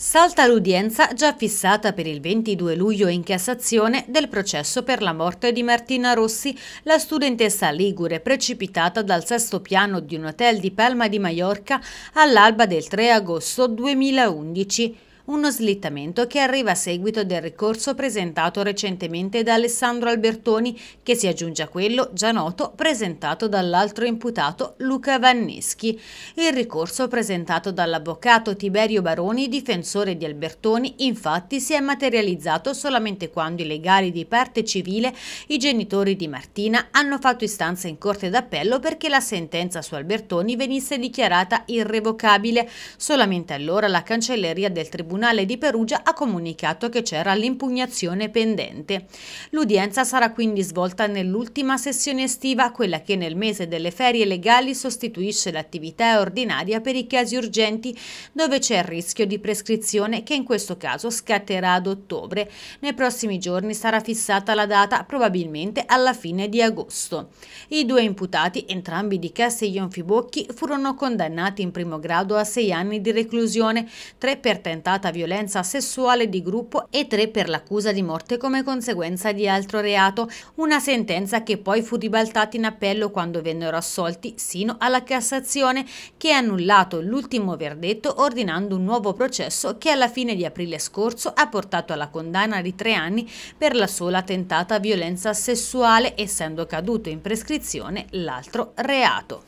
Salta l'udienza già fissata per il 22 luglio in Cassazione del processo per la morte di Martina Rossi, la studentessa ligure precipitata dal sesto piano di un hotel di Palma di Maiorca all'alba del 3 agosto 2011 uno slittamento che arriva a seguito del ricorso presentato recentemente da Alessandro Albertoni, che si aggiunge a quello già noto presentato dall'altro imputato Luca Vanneschi. Il ricorso presentato dall'avvocato Tiberio Baroni, difensore di Albertoni, infatti si è materializzato solamente quando i legali di parte civile, i genitori di Martina, hanno fatto istanza in corte d'appello perché la sentenza su Albertoni venisse dichiarata irrevocabile. Solamente allora la cancelleria del Tribunale Tribunale di Perugia ha comunicato che c'era l'impugnazione pendente. L'udienza sarà quindi svolta nell'ultima sessione estiva, quella che nel mese delle ferie legali sostituisce l'attività ordinaria per i casi urgenti dove c'è il rischio di prescrizione che in questo caso scatterà ad ottobre. Nei prossimi giorni sarà fissata la data, probabilmente alla fine di agosto. I due imputati, entrambi di Castiglion Fibocchi, furono condannati in primo grado a sei anni di reclusione, tre per tentata reiterata violenza sessuale di gruppo e tre per l'accusa di morte come conseguenza di altro reato, una sentenza che poi fu ribaltata in appello quando vennero assolti sino alla Cassazione che ha annullato l'ultimo verdetto ordinando un nuovo processo che alla fine di aprile scorso ha portato alla condanna di tre anni per la sola tentata violenza sessuale essendo caduto in prescrizione l'altro reato.